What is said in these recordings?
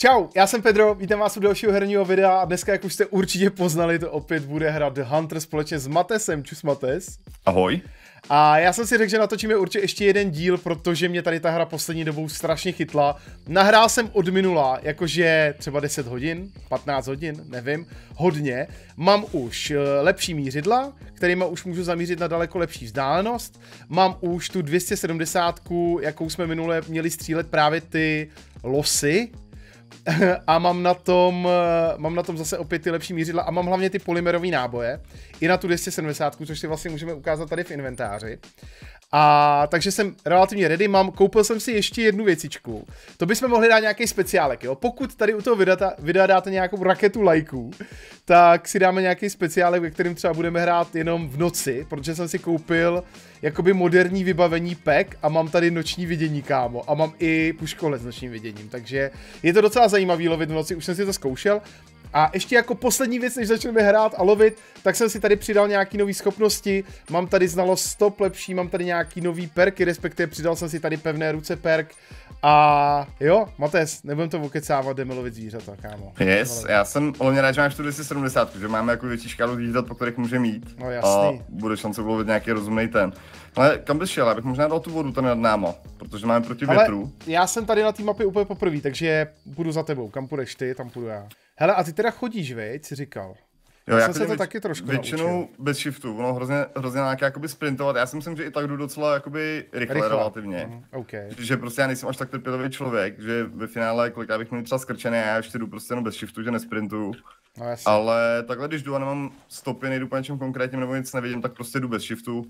Čau, já jsem Pedro, vítám vás u dalšího herního videa a dneska, jak už jste určitě poznali, to opět bude hrát The Hunter společně s Matesem. Čus Mates. Ahoj. A já jsem si řekl, že natočíme určitě ještě jeden díl, protože mě tady ta hra poslední dobou strašně chytla. Nahrál jsem od minula, jakože třeba 10 hodin, 15 hodin, nevím, hodně. Mám už eh, lepší mířidla, kterýma už můžu zamířit na daleko lepší vzdálenost. Mám už tu 270, jakou jsme minule měli střílet právě ty losy, a mám na tom, eh, mám na tom zase opět ty lepší mířidla a mám hlavně ty polymerové náboje i na tu 270, což si vlastně můžeme ukázat tady v inventáři. A takže jsem relativně ready, mám, koupil jsem si ještě jednu věcičku. To bychom mohli dát nějaký speciálek, jo. Pokud tady u toho videa, videa dáte nějakou raketu lajků, tak si dáme nějaký speciálek, ve kterém třeba budeme hrát jenom v noci, protože jsem si koupil jakoby moderní vybavení pek a mám tady noční vidění, kámo. A mám i puškole s nočním viděním, takže je to docela zajímavý lovit v noci, už jsem si to zkoušel. A ještě jako poslední věc, než začneme hrát a lovit, tak jsem si tady přidal nějaký nové schopnosti, mám tady znalost stop lepší, mám tady nějaký nový perky, respektive přidal jsem si tady pevné ruce perk, a jo, Mates, nebudem to okecávat, jdeme lovit zvířata, kámo. Yes, já jsem hodně rád, že máš tu 270, že máme jako větší škálu zvířat, po kterých můžeme mít. No jasný. A bude šance lovit nějaký rozumný ten. Ale kam bys šel? abych možná dal tu vodu tady nad námo, protože máme proti Ale větru. Já jsem tady na té mapě úplně poprvé, takže budu za tebou. Kam půjdeš ty, tam půjdu já. Hele, a ty teda chodíš, vej, jsi říkal. Jo, já jsem se to věč, taky trošku Většinou naučil. bez shiftu, ono hrozně, hrozně nějak jakoby sprintovat. Já si myslím, že i tak jdu docela jakoby rychle, rychle. relativně. Mm, okay. Že prostě já nejsem až tak trpělivý člověk, že ve finále kolikrát bych měl třeba skrčený a já ještě jdu prostě jenom bez shiftu, že nesprintuju. No, Ale takhle, když jdu a nemám stopy, nejdu po něčem konkrétním nebo nic nevidím, tak prostě jdu bez shiftu.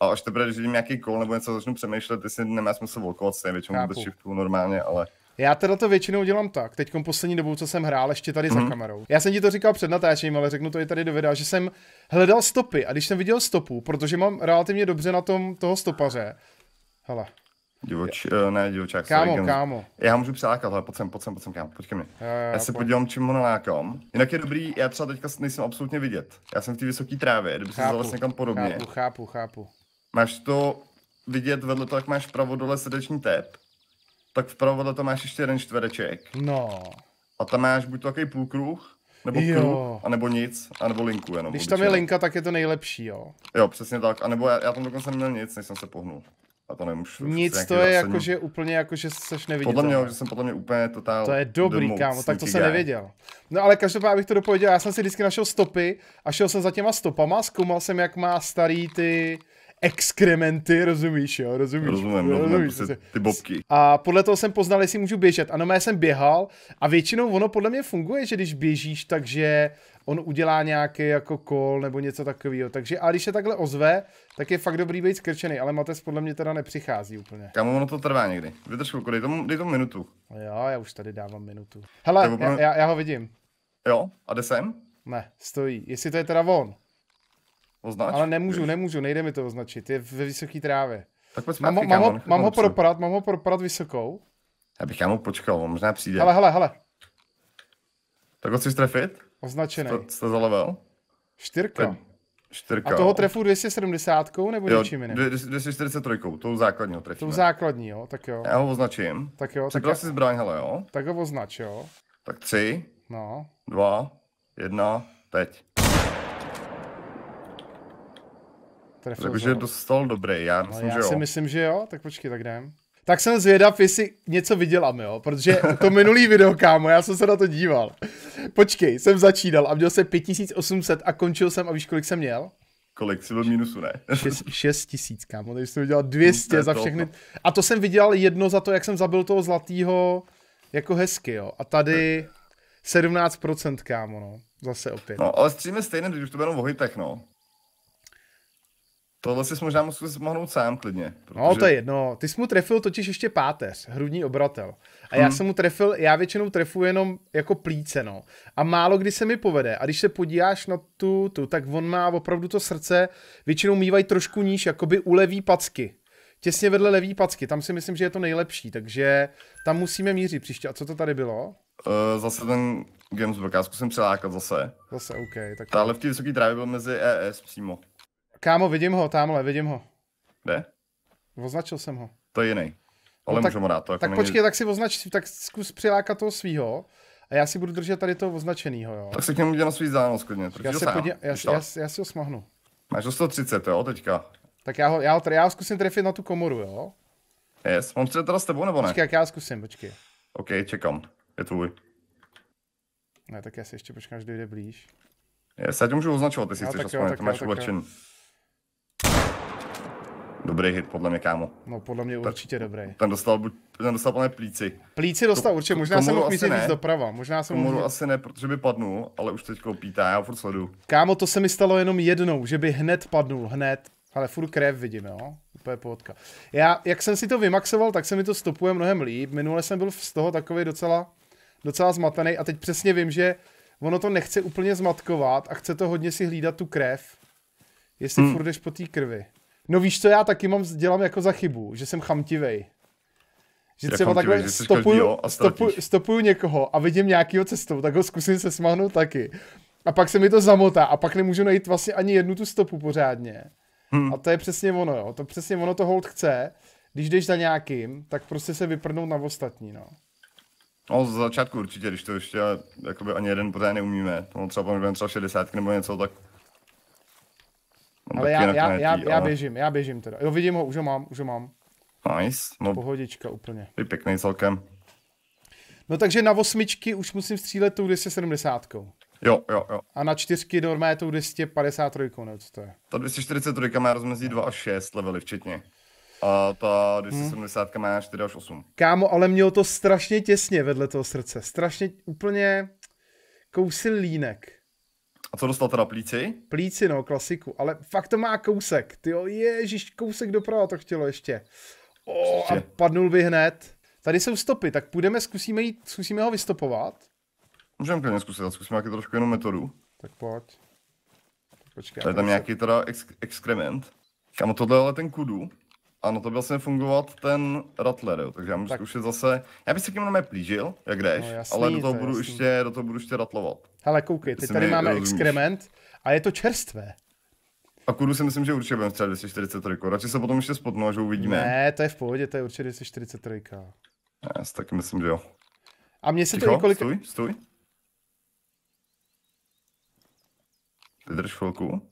A až teprve, když vidím nějaký kol nebo něco, začnu přemýšlet, jestli nemá smysl volkovat stejně většinou bez shiftu normálně, ale já teda to většinou dělám tak. Teď poslední dobou, co jsem hrál, ještě tady mm-hmm. za mhm. kamerou. Já jsem ti to říkal před natáčením, ale řeknu to i tady do videa, že jsem hledal stopy a když jsem viděl stopu, protože mám relativně dobře na tom toho stopaře. Hele, Divoč, eh, ne, divočák. Kámo, sorry, kámo. Já můžu přilákat, ale pojď sem, pojď sem, pojď sem, kámo, počkej mě. Já, já, já se pojď. podívám, čím ho nalákám. Jinak je dobrý, já třeba teďka nejsem absolutně vidět. Já jsem v té vysoké trávě, kdyby se zase někam podobně. Chápu, chápu, chápu. Máš to vidět vedle toho, jak máš pravo dole srdeční tep tak vpravo vedle tam máš ještě jeden čtvereček. No. A tam máš buď to takový půlkruh, nebo jo. kruh, anebo nic, anebo linku jenom. Když tam je linka, tak je to nejlepší, jo. Jo, přesně tak. A nebo já, já tam dokonce neměl nic, než jsem se pohnul. A to nemůžu. Nic, to je jakože úplně, jakože seš neviděl. Podle mě, že jsem podle mě úplně totál. To je dobrý, kámo, tak to jsem nevěděl. No ale každopádně bych to dopověděl, já jsem si vždycky našel stopy a šel jsem za těma stopama, zkoumal jsem, jak má starý ty exkrementy, rozumíš, jo, rozumíš. Rozumím, jo, rozumím, prostě ty bobky. A podle toho jsem poznal, jestli můžu běžet. Ano, já jsem běhal a většinou ono podle mě funguje, že když běžíš, takže on udělá nějaký jako kol nebo něco takového. Takže a když se takhle ozve, tak je fakt dobrý být skrčený, ale Mates podle mě teda nepřichází úplně. Kam ono to trvá někdy. Vydrž chvilku, dej tomu, dej tomu minutu. Jo, já už tady dávám minutu. Hele, já, já, já, ho vidím. Jo, a jde sem? Ne, stojí. Jestli to je teda on. Označ. Ale nemůžu, nemůžu, nejde mi to označit, je ve vysoké trávě. Tak pojď mám, mám, ho, mám ho proprat, mám ho proprat vysokou. Já bych mu počkal, on možná přijde. Hele, hele, hele. Tak ho chci strefit? Označený. Jste, jste za level? Čtyřka. Tak, čtyřka. A toho trefu 270 nebo jo, něčím jiným? 243, tou základního trefíme. Tou základní, jo, tak jo. Já ho označím. Tak jo. Tak tak si zbraň, hele, jo. Tak ho označ, jo. Tak tři. No. Dva. Jedna. Teď. trefil. Takže dostal dobrý, já myslím, no, já že si myslím, že jo, tak počkej, tak jdem. Tak jsem zvědav, jestli něco vydělám, jo, protože to minulý video, kámo, já jsem se na to díval. Počkej, jsem začínal a měl jsem 5800 a končil jsem a víš, kolik jsem měl? Kolik si byl minusu, ne? 6 tisíc, kámo, takže jsem udělal 200 za všechny. A to jsem vydělal jedno za to, jak jsem zabil toho zlatýho jako hezky, jo. A tady 17%, kámo, no. Zase opět. No, ale stříme stejně, když už to bylo v hitech, no. Tohle si možná musel zmohnout sám klidně. Protože... No to je jedno. Ty jsi mu trefil totiž ještě páteř, hrudní obratel. A hmm. já mhm. jsem mu trefil, já většinou trefu jenom jako plíce, no. A málo kdy se mi povede. A když se podíváš na tu, tu, tak on má opravdu to srdce, většinou mývají trošku níž, jakoby u levý packy. Těsně vedle levý packy, tam si myslím, že je to nejlepší, takže tam musíme mířit příště. A co to tady bylo? Uh, zase ten Games já zkusím přelákat zase. Zase, OK. Tak... Tahle v té vysoké trávě byl mezi ES přímo. Kámo, vidím ho, tamhle, vidím ho. Kde? Označil jsem ho. To je jiný. No Ale no tak, můžeme dát to. Jako tak není... počkej, tak si označ, tak zkus přilákat toho svého. A já si budu držet tady toho označeného, jo. Tak se k němu dělám svý zános klidně. Já, se podě... já, já, já, si ho smahnu. Máš do 130, jo, teďka. Tak já ho, já ho, já ho zkusím trefit na tu komoru, jo. Yes, mám střelit teda s tebou, nebo ne? Počkej, jak já zkusím, počkej. OK, čekám. Je tvůj. Ne, tak já si ještě počkám, až dojde blíž. Yes, já tě můžu označovat, jestli chceš aspoň, to máš ulehčení. Dobrý hit, podle mě, kámo. No, podle mě určitě dobrý. Ten dostal, ten dostal plné plíci. Plíci dostal to, určitě, možná jsem mohl mít víc doprava. Možná jsem mohl. asi ne, protože by padnul, ale už teď pítá, já ho furt sledu. Kámo, to se mi stalo jenom jednou, že by hned padnul, hned. Ale furt krev vidím, jo? Úplně pohodka. Já, jak jsem si to vymaxoval, tak se mi to stopuje mnohem líp. Minule jsem byl z toho takový docela, docela zmatený a teď přesně vím, že ono to nechce úplně zmatkovat a chce to hodně si hlídat tu krev. Jestli hmm. furt jdeš po té krvi. No víš, co já taky mám, dělám jako za chybu, že jsem chamtivej. Že třeba takhle že stopuju, stopuju, stopuju někoho a vidím nějakýho cestou, tak ho zkusím se smáhnout taky. A pak se mi to zamotá a pak nemůžu najít vlastně ani jednu tu stopu pořádně. Hmm. A to je přesně ono, jo. To přesně ono to hold chce. Když jdeš za nějakým, tak prostě se vyprnout na ostatní, no. No, z začátku určitě, když to ještě jakoby ani jeden pořád neumíme. No, třeba pamatujeme třeba 60 nebo něco, tak On no, Ale já, já, já, já, běžím, já běžím teda. Jo, vidím ho, už ho mám, už ho mám. Nice. No, Pohodička úplně. Ty pěkný celkem. No takže na osmičky už musím střílet tou 270. Jo, jo, jo. A na čtyřky normálně tou 253, nebo co to je? Ta 243 má rozmezí 2 až 6 levely včetně. A ta 270 hmm. má 4 až 8. Kámo, ale mělo to strašně těsně vedle toho srdce. Strašně úplně kousil línek. A co dostal teda plíci? Plíci, no, klasiku, ale fakt to má kousek, ty ježíš, kousek doprava to chtělo ještě. O, oh, a padnul by hned. Tady jsou stopy, tak půjdeme, zkusíme, jít, zkusíme ho vystopovat. Můžeme klidně zkusit, ale zkusíme nějaký trošku jenom metodu. Tak pojď. Počkej, Tady tam nějaký teda exkrement. Kamo, tohle ale ten kudu, ano, to byl jsem fungovat ten Rattler, jo, takže já můžu tak. zkoušet zase, já bych se k němu plížil, jak jdeš, no, jasný, ale do toho, to budu jasný. ještě, do toho budu ještě ratlovat. Hele, koukej, teď tady máme rozumíš. exkrement a je to čerstvé. A kudu si myslím, že určitě budeme střelit 243, jako radši se potom ještě spotnu, až uvidíme. Ne, to je v pohodě, to je určitě 243. Já si taky myslím, že jo. A mně se Ticho, to několik... stůj, stůj. Vydrž chvilku.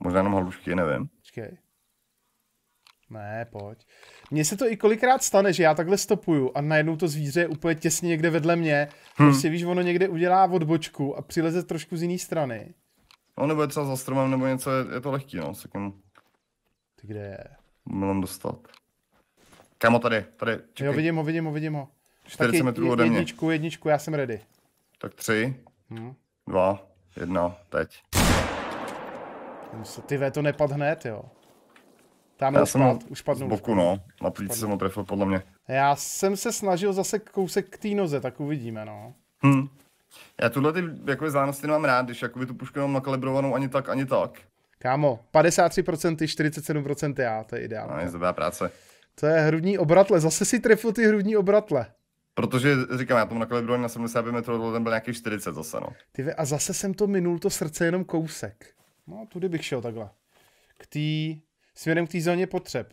Možná jenom halušky, nevím. Počkej. Ne, pojď. Mně se to i kolikrát stane, že já takhle stopuju a najednou to zvíře je úplně těsně někde vedle mě. Hmm. Prostě víš, ono někde udělá odbočku a přileze trošku z jiné strany. No nebo je třeba za stromem nebo něco, je, je to lehký no, se kým... Ty kde je? Mlám dostat. Kamo tady, tady, čekaj. Jo, vidím ho, vidím ho, vidím ho. 40 Taky metrů ode mě. Jedničku, jedničku, já jsem ready. Tak tři, hmm. dva, jedna, teď. Ty ve, to nepad hned, jo. Tam já jsem ho už Z boku, no. Na plíci jsem ho trefil, podle mě. Já jsem se snažil zase kousek k té noze, tak uvidíme, no. Hm. Já tuhle ty jakoby, zánosti nemám rád, když jakoby, tu pušku mám nakalibrovanou ani tak, ani tak. Kámo, 53%, 47% já, to je ideální. No, je dobrá práce. To je hrudní obratle, zase si trefil ty hrudní obratle. Protože říkám, já tomu nakalibrovaný na 70 metrů, ten byl nějaký 40 zase, no. Ty, a zase jsem to minul, to srdce jenom kousek. No, tudy bych šel takhle. K té směrem k té zóně potřeb.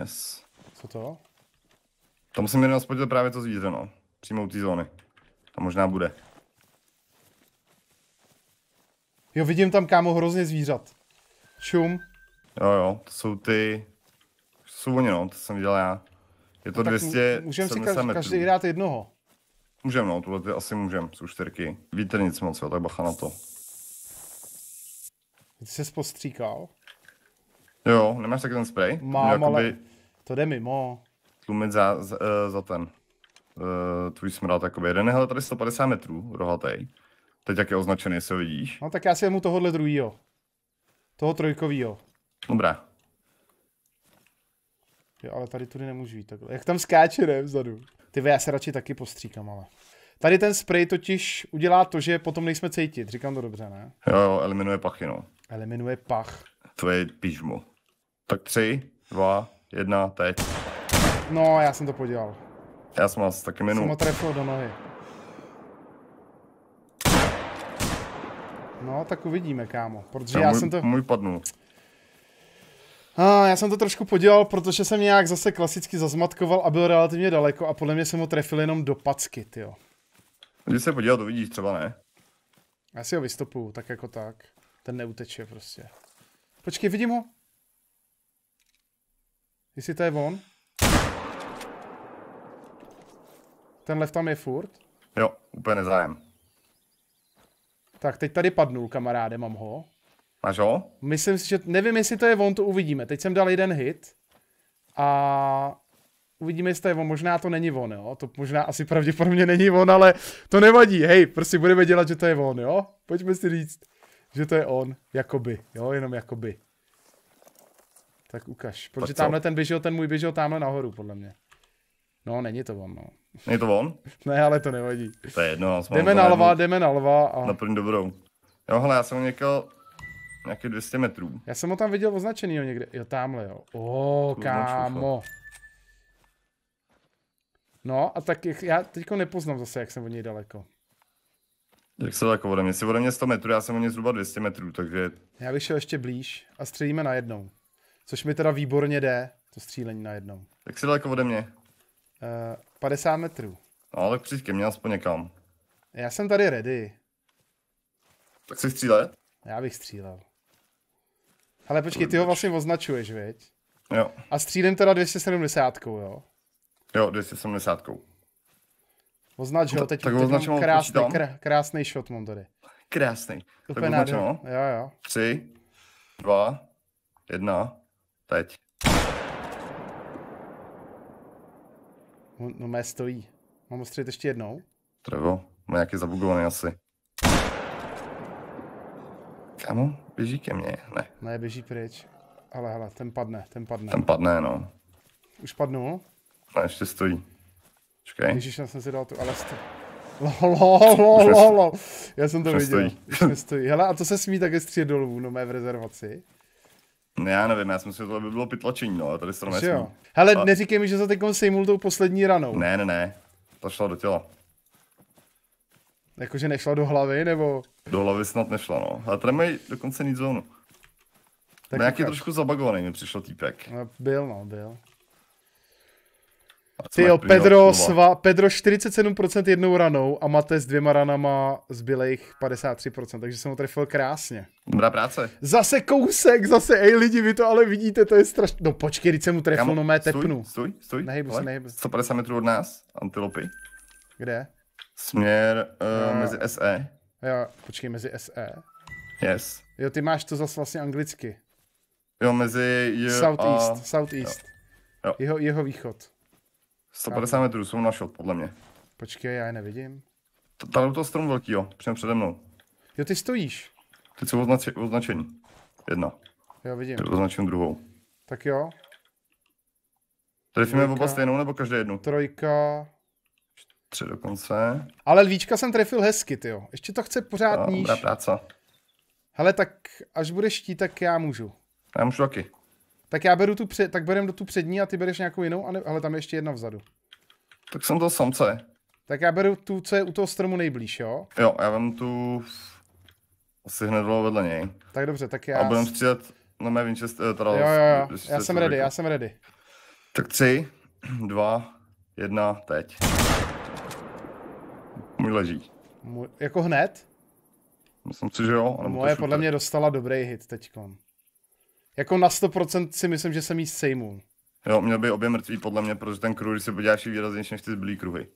Yes. Co to? Tam jsem jenom spodil právě to zvíře, no. Přímo u té zóny. A možná bude. Jo, vidím tam, kámo, hrozně zvířat. Šum. Jo, jo, to jsou ty... To jsou oni, no, to jsem viděl já. Je to no, 200. Můžem si každý, metrů. každý dát jednoho. Můžem, no, tuhle ty asi můžem, jsou čtyřky. Víte nic moc, jo, tak bacha na to. Ty se postříkal? Jo, nemáš taky ten spray? Mám, ale to jde mimo. Tlumit za, za, eh, za ten. Uh, tvůj smrát takový. Jeden je tady 150 metrů, rohatej. Teď jak je označený, jestli ho vidíš. No tak já si mu tohohle druhýho. Toho trojkovýho. Dobrá. Jo, ale tady tudy nemůžu jít takhle. Jak tam skáče, ne, vzadu. Ty já se radši taky postříkám, ale. Tady ten spray totiž udělá to, že potom nejsme cítit. Říkám to dobře, ne? Jo, jo eliminuje pachy, no. Eliminuje pach. To je tak tři, dva, jedna, teď. No, já jsem to podělal. Já jsem vás taky minul. Jsem ho trefil do nohy. No, tak uvidíme, kámo, protože já, já můj, jsem to... Můj padnul. A, já jsem to trošku podělal, protože jsem nějak zase klasicky zazmatkoval a byl relativně daleko a podle mě jsem ho trefil jenom do packy, jo. Když se podíval, to vidíš, třeba ne. Já si ho vystopuju, tak jako tak. Ten neuteče prostě. Počkej, vidím ho. Jestli to je on? Tenhle tam je furt? Jo, úplně nezájem. Tak, teď tady padnul, kamaráde, mám ho. Máš ho? Myslím si, že, nevím, jestli to je on, to uvidíme. Teď jsem dal jeden hit. A uvidíme, jestli to je on. Možná to není on, jo. To možná asi pravděpodobně není on, ale to nevadí. Hej, prostě budeme dělat, že to je on, jo. Pojďme si říct, že to je on. Jakoby, jo, jenom jakoby. Tak ukaž, protože tamhle ten běžel, ten můj běžel tamhle nahoru, podle mě. No, není to on, no. Není to on? ne, ale to nevadí. To je jedno. Jdeme na lva, jdeme na lva. A... první dobrou. Jo, hele, já jsem ho někal nějaké 200 metrů. Já jsem ho tam viděl jo, někde. Jo, tamhle, jo. O, oh, kámo. No, a tak já teďko nepoznám zase, jak jsem od něj daleko. Jak se jako ode mě? Jsi ode mě 100 metrů, já jsem o něj zhruba 200 metrů, takže... Já bych šel ještě blíž a střelíme jednou. Což mi teda výborně jde, to střílení najednou. Jak si daleko ode mě? Uh, eh, 50 metrů. No, tak přijď ke mně aspoň někam. Já jsem tady ready. Tak si střílet? Já bych střílel. Ale počkej, ty ho vlastně označuješ, viď? Jo. A střílím teda 270, jo? Jo, 270. Označ no ho, teď, tak teď mám krásný, kr- krásný shot mám tady. Krásný. Úplně tak označím, no. jo, jo. Tři, dva, jedna. Teď. No, no mé stojí. Mám ostřelit ještě jednou? Trevo, má nějaký zabugovaný asi. Kamu? Běží ke mně? Ne. Ne, běží pryč. Ale hele, ten padne, ten padne. Ten padne, no. Už padnul? Ne, ještě stojí. Počkej. Ježíš, já jsem si dal tu alestu. Lol, lol, lol, Já jsem to Už viděl. Stojí. Už nestojí. Hele, a to se smí také střílet dolů, no mé v rezervaci. Já nevím, já jsem si to by bylo pytlačení, no, tady se to nesmí. Hele, a... neříkej mi, že se teď sejmul tou poslední ranou. Ne, ne, ne, To šlo do těla. Jakože nešla do hlavy, nebo? Do hlavy snad nešla, no. Ale tady mají dokonce nic zónu. Tak nějaký trošku zabagovaný mi přišel týpek. No, byl, no, byl. Ty jo, Pedro, sva, Pedro 47% jednou ranou a Mate s dvěma ranama zbylejch 53%, takže jsem ho trefil krásně. Dobrá práce. Zase kousek, zase, ej lidi, vy to ale vidíte, to je strašné. No počkej, když jsem mu trefil, no mé tepnu. Stůj, stůj, nehybu se, nehybu. 150 metrů od nás, antilopy. Kde? Směr uh, no. mezi SE. Jo, počkej, mezi SE. Yes. Jo, ty máš to zase vlastně anglicky. Jo, mezi... Jo, southeast, a... southeast. Jo. Jo. Jeho, jeho východ. 150 metrů jsou na shot, podle mě. Počkej, já je nevidím. Tady byl to strom velký, jo, přímo přede mnou. Jo, ty stojíš. Ty jsou označi, označení. Jedna. Jo, vidím. Ty označím druhou. Tak jo. Trefíme oba stejnou nebo každé jednu? Trojka. Tři dokonce. Ale lvíčka jsem trefil hezky, ty jo. Ještě to chce pořád jo, níž. Dobrá práce. Hele, tak až budeš štít, tak já můžu. Já můžu taky. Tak já beru tu před, tak berem do tu přední a ty bereš nějakou jinou, ale, ale tam je ještě jedna vzadu. Tak jsem to samce. Tak já beru tu, co je u toho stromu nejblíž, jo? Jo, já vám tu asi hned dole vedle něj. Tak dobře, tak já... A budem střílet na mé Winchester, eh, teda... Jo, jo, jo, já jsem ready, já jsem ready. Tak tři, dva, jedna, teď. Můj leží. Můj, jako hned? Myslím si, že jo. Moje podle mě dostala dobrý hit teďkon. Jako na 100% si myslím, že jsem jí sejmul. Jo, měl by obě mrtví podle mě, protože ten kruh, když se podíváš, výrazně výraznější než ty zbylý kruhy.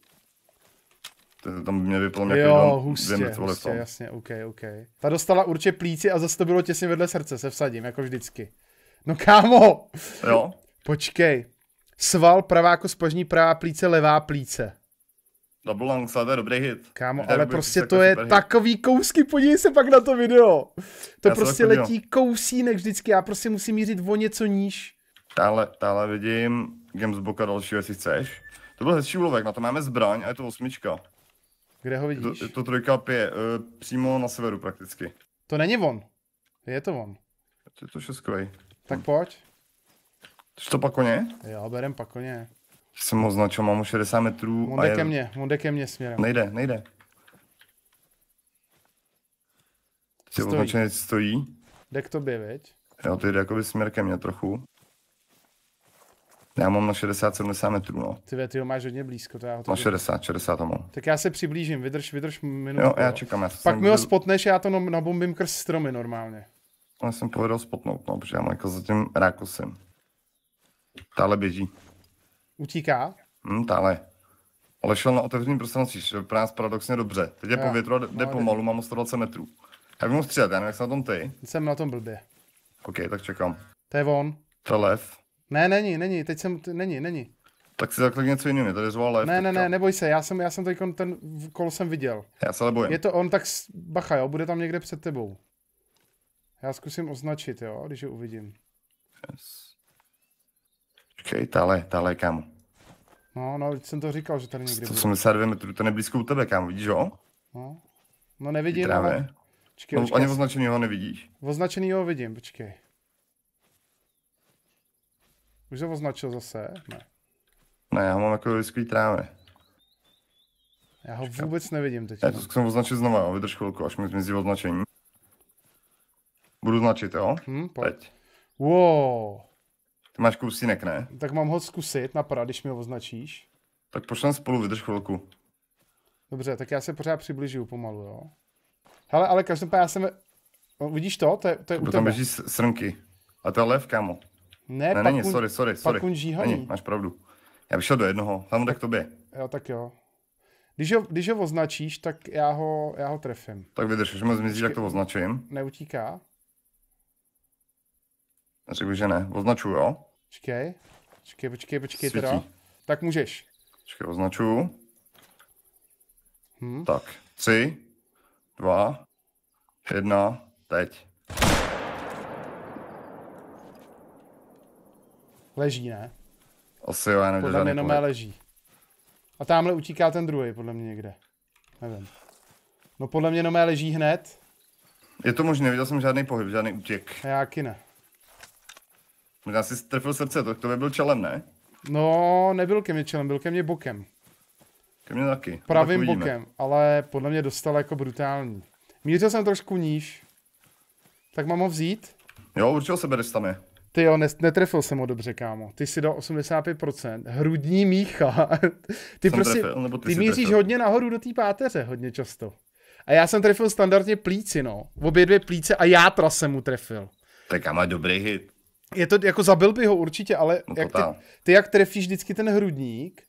To tam mě by podle mě Jo, hustě, hustě, jasně, ok, ok. Ta dostala určitě plíci a zase to bylo těsně vedle srdce, se vsadím, jako vždycky. No kámo! Jo? Počkej. Sval, pravá kospažní, jako pravá plíce, levá plíce. Double Long to je dobrý hit. Kámo, Vždy, ale prostě to je hit. takový kousky, podívej se pak na to video. To já prostě letí kousínek vždycky, já prostě musím mířit o něco níž. Tále, tále vidím Gamesboka dalšího, jestli chceš. To byl hezčí úlovek, na to máme zbraň a je to osmička. Kde ho vidíš? Je to, je to trojka pě, uh, přímo na severu prakticky. To není on. Je to on. Je to šestkovej. Tak pojď. Jsi to pakoně? Jo, berem pakoně jsem ho označil, mám už 60 metrů. On jde ke mně, on jde ke mně směrem. Nejde, nejde. Ty stojí. označený stojí. Jde k tobě, veď? Jo, to jde jakoby směr ke mně trochu. Já mám na 60-70 metrů, no. Ty, ve, ty ho máš hodně blízko, to já ho to Na 60, 60 to mám. Tak já se přiblížím, vydrž, vydrž minutu. Jo, já čekám. Já Pak mi ho spotneš, já to nabombím krz stromy normálně. já jsem povedal spotnout, no, protože já mám jako zatím rákosem. Tále běží. Utíká? Hmm, tále. Ale šel na otevřený prostranství, že pro nás paradoxně dobře. Teď je po větru a jde no, pomalu, mám 120 metrů. Já bych mu střílet, já nevím, jak jsem na tom ty. Jsem na tom blbě. OK, tak čekám. To je on. To je lev. Ne, není, není, teď jsem, není, není. Tak si zaklik něco jiného, tady zval lev. Ne, ne, ne, neboj se, já jsem, já jsem teď ten kol jsem viděl. Já se ale bojím. Je to on, tak bacha, jo, bude tam někde před tebou. Já zkusím označit, jo, když ho uvidím. Yes. Počkej, tahle, tahle je kámo. No, no, jsem to říkal, že tady někde 182 metrů, to je blízko u tebe, kámo, vidíš ho? No, no nevidím, ale... Počkej, no, počkej, ani označený ho nevidíš. Označený ho vidím, počkej. Už ho označil zase? Ne. Ne, já ho mám jako vysklý tráve. Já ho vůbec nevidím teď. Já no. to jsem označit znovu, jo, vydrž chvilku, až mi zmizí označení. Budu značit, jo? Hm, pojď. Teď. Wow. Ty máš kousinek, ne? Tak mám ho zkusit na pra, když mi ho označíš. Tak pošlem spolu, vydrž chvilku. Dobře, tak já se pořád přibližuju pomalu, jo. Hele, ale každopádně já jsem... No, vidíš to? To je, to je u Tam běží srnky. A to je lev, kámo. Ne, ne pakun, není, sorry, sorry, sorry. Pakun Není, máš pravdu. Já bych šel do jednoho, tam tak, k tobě. Jo, tak jo. Když ho, když ho označíš, tak já ho, já ho trefím. Tak vydrž, až mi zmizí, jak to označím. Neutíká? Řekl, že ne. Označu, jo? Počkej, počkej, počkej, počkej Svítí. teda. Tak můžeš. Počkej, označu. Hm? Tak, tři, dva, jedna, teď. Leží, ne? Asi jo, já nevím, Podle mě nomé leží. A tamhle utíká ten druhý, podle mě někde. Nevím. No podle mě nomé leží hned. Je to možné, viděl jsem žádný pohyb, žádný útěk. já ne. Možná si strefil srdce, to k tobě byl čelem, ne? No, nebyl ke mně čelem, byl ke mně bokem. Ke mně taky. Pravým tak bokem, ale podle mě dostal jako brutální. Mířil jsem trošku níž. Tak mám ho vzít? Jo, určitě se bereš tam je. Ty jo, netrefil jsem ho dobře, kámo. Ty si dal 85%. Hrudní mícha. Ty jsem prostě, trefil, nebo ty, ty míříš trefil. hodně nahoru do té páteře, hodně často. A já jsem trefil standardně plíci, no. Obě dvě plíce a játra jsem mu trefil. Tak já má dobrý hit. Je to, jako zabil by ho určitě, ale no jak ty, ty, jak trefíš vždycky ten hrudník,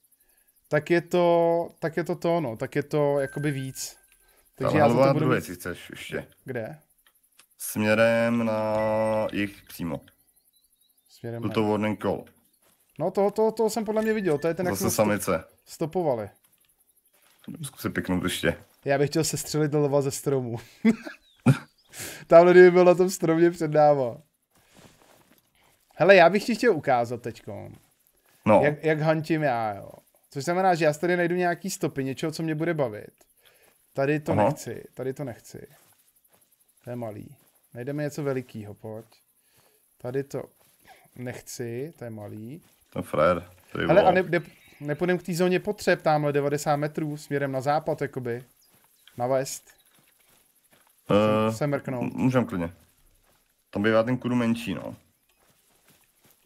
tak je to, tak je to to, no, tak je to jakoby víc. Takže já za to budu... Druhé, mít... chceš ještě. Kde? Směrem na jich přímo. Směrem na to na... warning call. No to, to, to jsem podle mě viděl, to je ten, Zase jak samice. stopovali. Zkus piknout ještě. Já bych chtěl se střelit do lva ze stromu. Tamhle kdyby byl na tom stromě před náma. Hele, já bych ti chtěl ukázat teďko, no. jak, jak hantím já, jo. Což znamená, že já tady najdu nějaký stopy, něčeho, co mě bude bavit. Tady to Aha. nechci, tady to nechci. To je malý. Najdeme něco velikýho, pojď. Tady to nechci, to je malý. No, to je frér. Ale a ne, ne, nepůjdem k té zóně potřeb, tamhle 90 metrů, směrem na západ, jakoby. Na west. Uh, eh, se mrknout. Můžem klidně. Tam bývá ten kudu menší, no.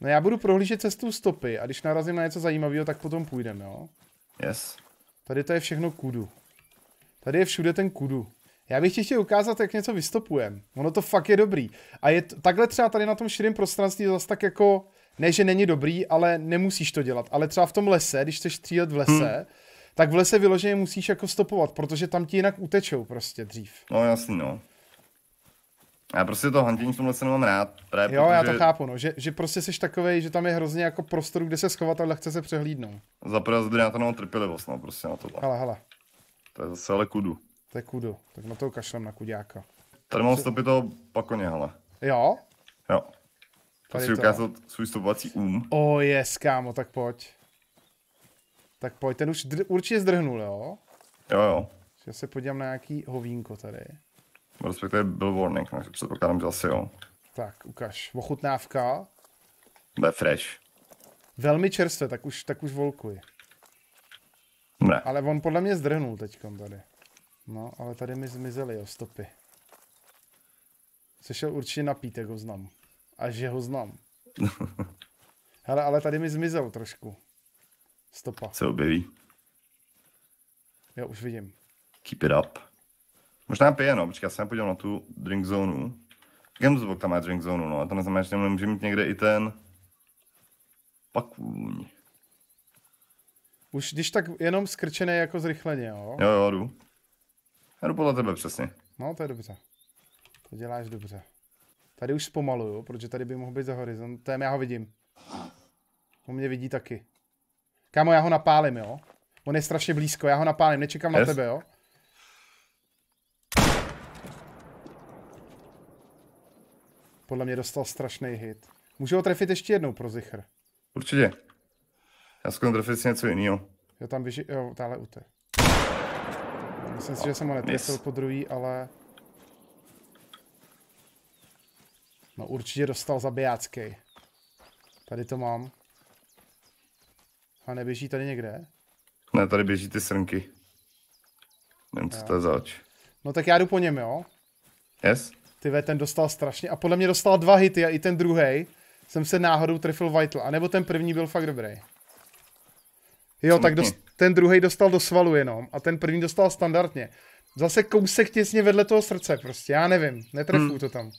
No já budu prohlížet cestu stopy a když narazím na něco zajímavého, tak potom půjdeme, jo? Yes. Tady to je všechno kudu. Tady je všude ten kudu. Já bych ti chtěl ukázat, jak něco vystopujem. Ono to fakt je dobrý. A je to, takhle třeba tady na tom širém prostranství zase tak jako, ne, že není dobrý, ale nemusíš to dělat. Ale třeba v tom lese, když chceš střílet v lese, hmm. tak v lese vyloženě musíš jako stopovat, protože tam ti jinak utečou prostě dřív. No jasný, no. Já prostě to hantění v tomhle se nemám rád. Právě jo, protože... já to chápu, no. že, že prostě jsi takovej, že tam je hrozně jako prostor, kde se schovat a lehce se přehlídnout. Za prvé na to nemám trpělivost, no, prostě na to. Hala, hala. To je zase ale kudu. To je kudu, tak na to kašlem na kudiáka. Tady mám stopy toho pakoně, hele. Jo? Jo. Tady si ukázat svůj stopovací um. O, oh, yes, kámo, tak pojď. Tak pojď, ten už dr- určitě zdrhnul, jo? Jo, jo. Já se podívám na nějaký hovínko tady. Respektive byl warning, takže předpokládám, že asi jo. Tak, ukaž. Ochutnávka. To je fresh. Velmi čerstvé, tak už, tak už volkuj. Ne. Ale on podle mě zdrhnul teďkom tady. No, ale tady mi zmizely jo, stopy. Se šel určitě napít, jak ho znám. A že ho znám. Hele, ale tady mi zmizel trošku. Stopa. Se objeví. Jo, už vidím. Keep it up. Možná pije, no, počkej, já se podívám na tu drink zónu. Gamesbook tam má drink zónu, no, a to neznamená, že může mít někde i ten pakůň. Už když tak jenom skrčený jako zrychleně, jo? Jo, jo, jdu. Já jdu podle tebe přesně. No, to je dobře. To děláš dobře. Tady už zpomaluju, protože tady by mohl být za horizontem. Já ho vidím. On mě vidí taky. Kámo, já ho napálím, jo? On je strašně blízko, já ho napálím, nečekám yes. na tebe, jo? podle mě dostal strašný hit. Můžu ho trefit ještě jednou pro zichr. Určitě. Já zkusím trefit si něco jiného. Jo, tam běží, jo, tále ute. Myslím si, že jsem ho netrefil po druhý, ale... No určitě dostal zabijácký. Tady to mám. A neběží tady někde? Ne, tady běží ty srnky. Nevím, co to je zač. No tak já jdu po něm, jo? Yes. Ty ten dostal strašně. A podle mě dostal dva hity a i ten druhý jsem se náhodou trefil Vital. A nebo ten první byl fakt dobrý. Jo, Smutný. tak dost, ten druhý dostal do svalu jenom a ten první dostal standardně. Zase kousek těsně vedle toho srdce prostě, já nevím, netrefuju hmm. to tam.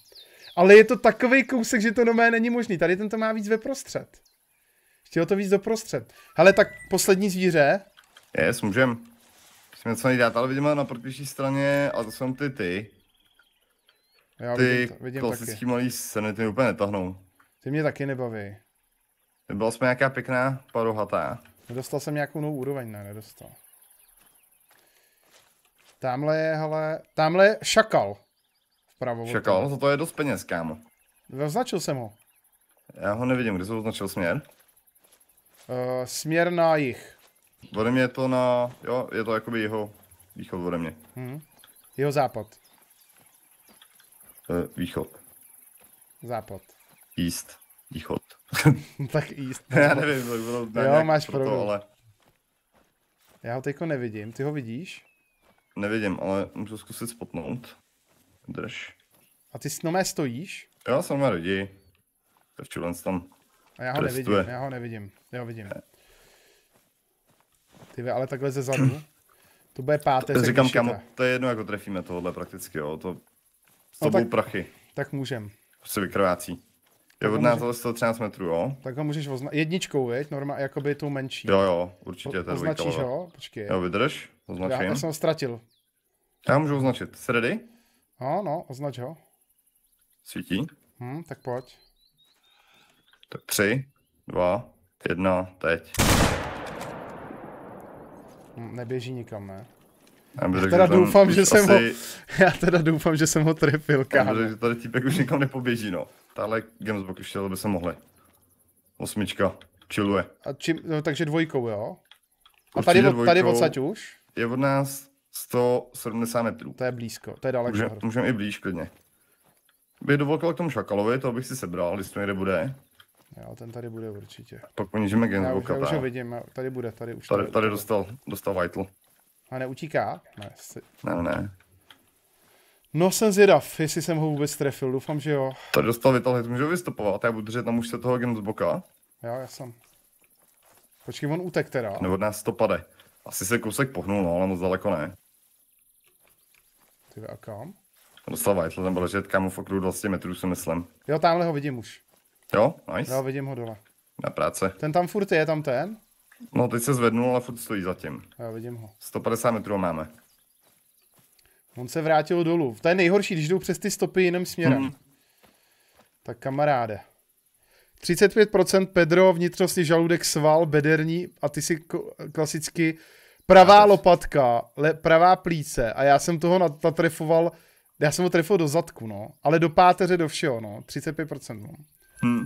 Ale je to takový kousek, že to nomé není možný. Tady ten to má víc veprostřed. prostřed. Chtěl to víc doprostřed. Hele, tak poslední zvíře. Je, yes, můžem. Musíme co nejdát, ale vidíme na protější straně, a to jsou ty ty, já ty vidím, vidím klasický malý scény ty úplně netahnou. Ty mě taky nebaví. Byla jsme nějaká pěkná parohatá. Nedostal jsem nějakou novou úroveň, ne, nedostal. Tamhle je, hele, tamhle je šakal. Vpravo. Šakal, to, to je dost peněz, kámo. Označil jsem ho. Já ho nevidím, kde jsem označil směr? Uh, směr na jich. Ode mě je to na, jo, je to jakoby jeho východ ode mě. Hmm. Jeho západ. Eh, východ. Západ. East. Východ. tak east. Já no. nevím, to bylo ne, Jo, máš pro to, Ale... Já ho teďko nevidím, ty ho vidíš? Nevidím, ale můžu zkusit spotnout. Drž. A ty nomé stojíš? Jo, jsem nomé lidi. Krčulen tam. A já ho Restuje. nevidím, já ho nevidím. Já ho vidím. Ty ale takhle ze zadu. To bude páté. To, říkám, kamo, to je jedno, jako trefíme tohle prakticky, jo. To no, tak, prachy. Tak můžem. Se prostě vykrvácí. Je od nás ale 113 metrů, jo? Tak ho můžeš označit. Jedničkou, veď? Normálně, jakoby tu menší. Jo, jo, určitě. to označíš ho? Počkej. Jo, vydrž, označím. Já, já jsem ho ztratil. Já můžu označit. Jsi ready? No, no, označ ho. Svítí? Hm, tak pojď. Tak tři, dva, jedna, teď. Hm, neběží nikam, ne? Já teda že doufám, že jsem asi... ho, já teda doufám, že jsem ho trefil, kámo. Já že tady týpek už nikam nepoběží, no. Tahle Gamesbox ještě by se mohli. Osmička, chilluje. A čím, no, takže dvojkou, jo? A tady, dvojkou tady odsaď už? Je od nás 170 metrů. To je blízko, to je daleko. Může, můžeme i blíž klidně. Bych dovolil k tomu šakalovi, to bych si sebral, když to někde bude. Jo, ten tady bude určitě. Pak ponížíme Gamesboxa. Já, už, já už ho vidím, tady bude, tady už. Tady, tady, tady dostal, dostal Vital. A neutíká? Ne, si... ne, ne. No jsem zvědav, jestli jsem ho vůbec trefil, doufám, že jo. Tady dostal Vital můžu vystupovat, já budu držet tam už se toho gen z boka. Jo, já jsem. Počkej, on utek teda. Nebo od nás to pade. Asi se kousek pohnul, no, ale moc daleko ne. Ty a kam? Dostal Vital, ten byl ležet kam v okruhu 20 metrů, si myslím. Jo, tamhle ho vidím už. Jo, nice. Jo, vidím ho dole. Na práce. Ten tam furt je, tam ten? No, teď se zvednul, ale furt stojí zatím. Já vidím ho. 150 metrů máme. On se vrátil dolů. To je nejhorší, když jdou přes ty stopy jiným směrem. Hmm. Tak kamaráde. 35% Pedro, vnitřnostní žaludek, sval, bederní a ty si klasicky pravá lopatka, le, pravá plíce a já jsem toho natrefoval, já jsem ho trefil do zadku, no, ale do páteře do všeho, no, 35% No. Hmm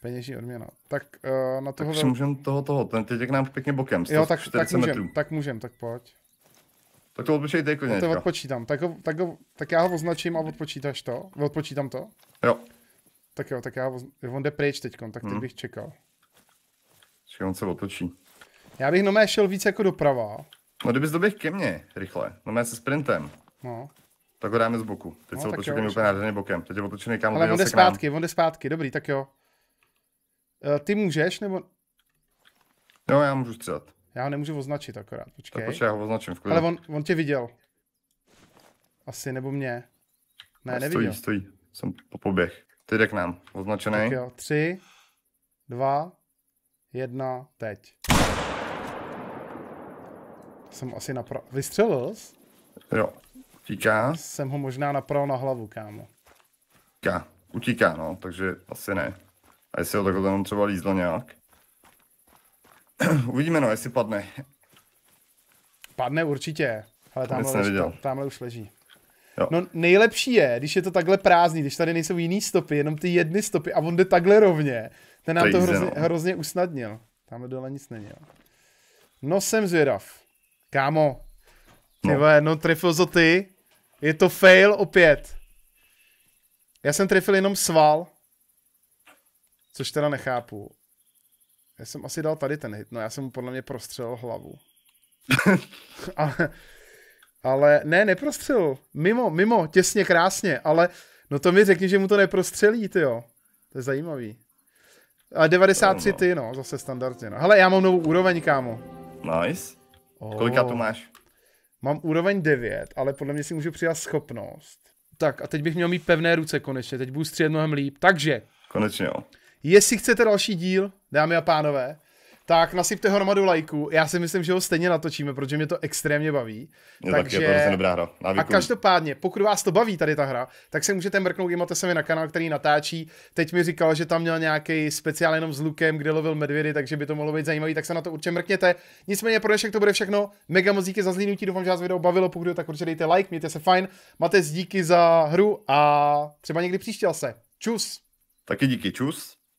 peněžní odměna. Tak uh, na toho... Tak můžem toho, toho, ten teď k nám pěkně bokem, jo, tak, tak můžem, metrů. tak můžem, tak pojď. Tak to odpočítej koně. To odpočítám, tak, ho, tak, ho, tak já ho označím a odpočítáš to, odpočítám to? Jo. Tak jo, tak já, ho, on jde pryč teď, tak teď hmm. bych čekal. Čekaj, on se otočí. Já bych nomé šel víc jako doprava. No kdybys doběh ke mně, rychle, nomé se sprintem. No. Tak ho dáme z boku. Teď no, se otočil úplně nádherně bokem. Teď je otočený kam. Ale on jde zpátky, on jde zpátky, dobrý, tak jo. Eh, ty můžeš, nebo... Jo, já můžu střelat. Já ho nemůžu označit akorát, počkej. Tak počkej, já ho označím v klidu. Ale on, on tě viděl. Asi, nebo mě. Ne, no, neviděl. Stojí, stojí. Jsem po poběh. Ty jde k nám, označený. Tak jo, tři, dva, jedna, teď. Jsem asi napra... Vystřelil jsi? Jo, utíká. Jsem ho možná napral na hlavu, kámo. Utíká, utíká, no, takže asi ne. A jestli ho takhle tam třeba lízla nějak. Uvidíme no, jestli padne. Padne určitě. Ale tamhle, už, tamhle už leží. Jo. No nejlepší je, když je to takhle prázdný, když tady nejsou jiný stopy, jenom ty jedny stopy a on jde takhle rovně. Ten nám to hrozně, no. hrozně usnadnil. Tam dole nic není. No jsem zvědav. Kámo. Tyve, no. no trefil ty. Je to fail opět. Já jsem trefil jenom sval. Což teda nechápu. Já jsem asi dal tady ten hit, no já jsem mu podle mě prostřelil hlavu. ale, ale ne, neprostřelil. Mimo, mimo, těsně, krásně, ale no to mi řekni, že mu to neprostřelí, ty jo. To je zajímavý. A 93 ty, no, zase standardně. No. Hele, já mám novou úroveň, kámo. Nice. Oh. Kolika to máš? Mám úroveň 9, ale podle mě si můžu přidat schopnost. Tak a teď bych měl mít pevné ruce konečně, teď budu střílet mnohem líp. Takže. Konečně jo. Jestli chcete další díl, dámy a pánové, tak nasypte hromadu lajků. Já si myslím, že ho stejně natočíme, protože mě to extrémně baví. Jo, no Takže... je to dobrá hra. Návykují. A každopádně, pokud vás to baví tady ta hra, tak se můžete mrknout máte se mi na kanál, který natáčí. Teď mi říkal, že tam měl nějaký speciál jenom s Lukem, kde lovil medvědy, takže by to mohlo být zajímavý, tak se na to určitě mrkněte. Nicméně pro dnešek to bude všechno. Mega moc díky za zlínutí, doufám, že vás video bavilo. Pokud jo, tak určitě dejte like, mějte se fajn. Máte díky za hru a třeba někdy příště se. Čus. Taky díky, čus.